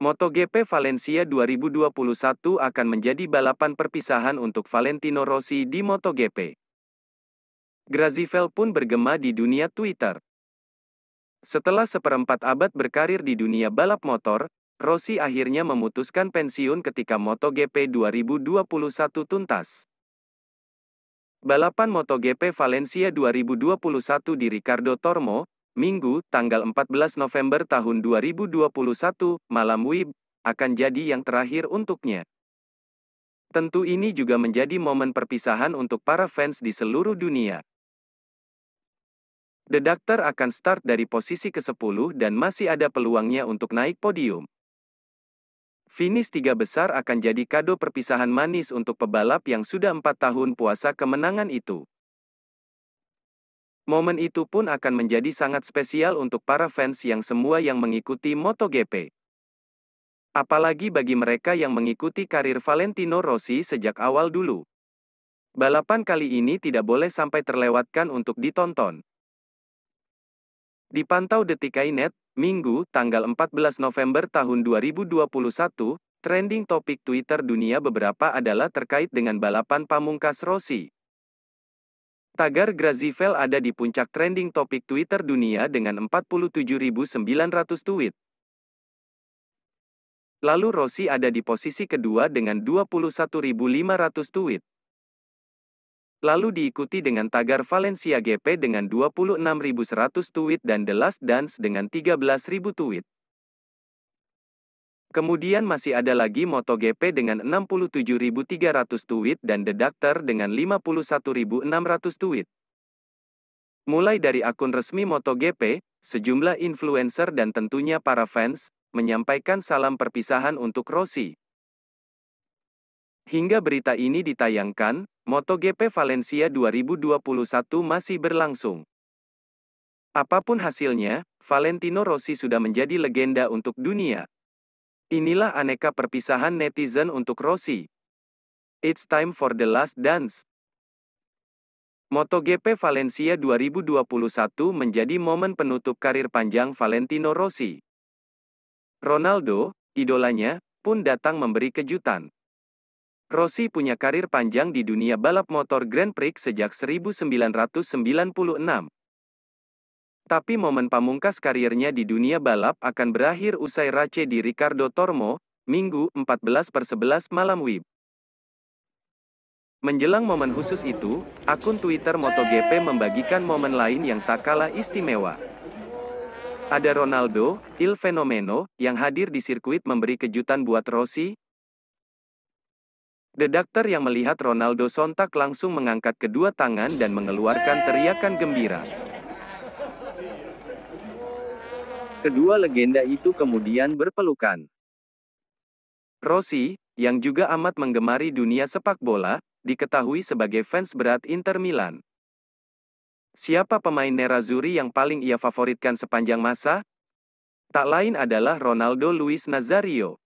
MotoGP Valencia 2021 akan menjadi balapan perpisahan untuk Valentino Rossi di MotoGP. Grazivel pun bergema di dunia Twitter. Setelah seperempat abad berkarir di dunia balap motor, Rossi akhirnya memutuskan pensiun ketika MotoGP 2021 tuntas. Balapan MotoGP Valencia 2021 di Ricardo Tormo, Minggu, tanggal 14 November tahun 2021, malam WIB, akan jadi yang terakhir untuknya. Tentu ini juga menjadi momen perpisahan untuk para fans di seluruh dunia. The Doctor akan start dari posisi ke-10 dan masih ada peluangnya untuk naik podium. Finish tiga besar akan jadi kado perpisahan manis untuk pebalap yang sudah empat tahun puasa kemenangan itu. Momen itu pun akan menjadi sangat spesial untuk para fans yang semua yang mengikuti MotoGP. Apalagi bagi mereka yang mengikuti karir Valentino Rossi sejak awal dulu. Balapan kali ini tidak boleh sampai terlewatkan untuk ditonton. Dipantau Detikainet, Minggu, tanggal 14 November tahun 2021, trending topik Twitter dunia beberapa adalah terkait dengan balapan pamungkas Rossi. Tagar Grazivel ada di puncak trending topik Twitter dunia dengan 47.900 tweet. Lalu Rossi ada di posisi kedua dengan 21.500 tweet. Lalu diikuti dengan tagar Valencia GP dengan 26.100 tweet dan The Last Dance dengan 13.000 tweet. Kemudian masih ada lagi MotoGP dengan 67.300 tweet dan The Doctor dengan 51.600 tweet. Mulai dari akun resmi MotoGP, sejumlah influencer dan tentunya para fans, menyampaikan salam perpisahan untuk Rossi. Hingga berita ini ditayangkan, MotoGP Valencia 2021 masih berlangsung. Apapun hasilnya, Valentino Rossi sudah menjadi legenda untuk dunia, Inilah aneka perpisahan netizen untuk Rossi. It's time for the last dance. MotoGP Valencia 2021 menjadi momen penutup karir panjang Valentino Rossi. Ronaldo, idolanya, pun datang memberi kejutan. Rossi punya karir panjang di dunia balap motor Grand Prix sejak 1996. Tapi momen pamungkas karirnya di dunia balap akan berakhir usai race di Ricardo Tormo, Minggu 14 11 malam WIB. Menjelang momen khusus itu, akun Twitter MotoGP membagikan momen lain yang tak kalah istimewa. Ada Ronaldo, Il Fenomeno, yang hadir di sirkuit memberi kejutan buat Rossi. The Doctor yang melihat Ronaldo sontak langsung mengangkat kedua tangan dan mengeluarkan teriakan gembira. Kedua legenda itu kemudian berpelukan. Rossi, yang juga amat menggemari dunia sepak bola, diketahui sebagai fans berat Inter Milan. Siapa pemain Nerazzurri yang paling ia favoritkan sepanjang masa? Tak lain adalah Ronaldo Luis Nazario.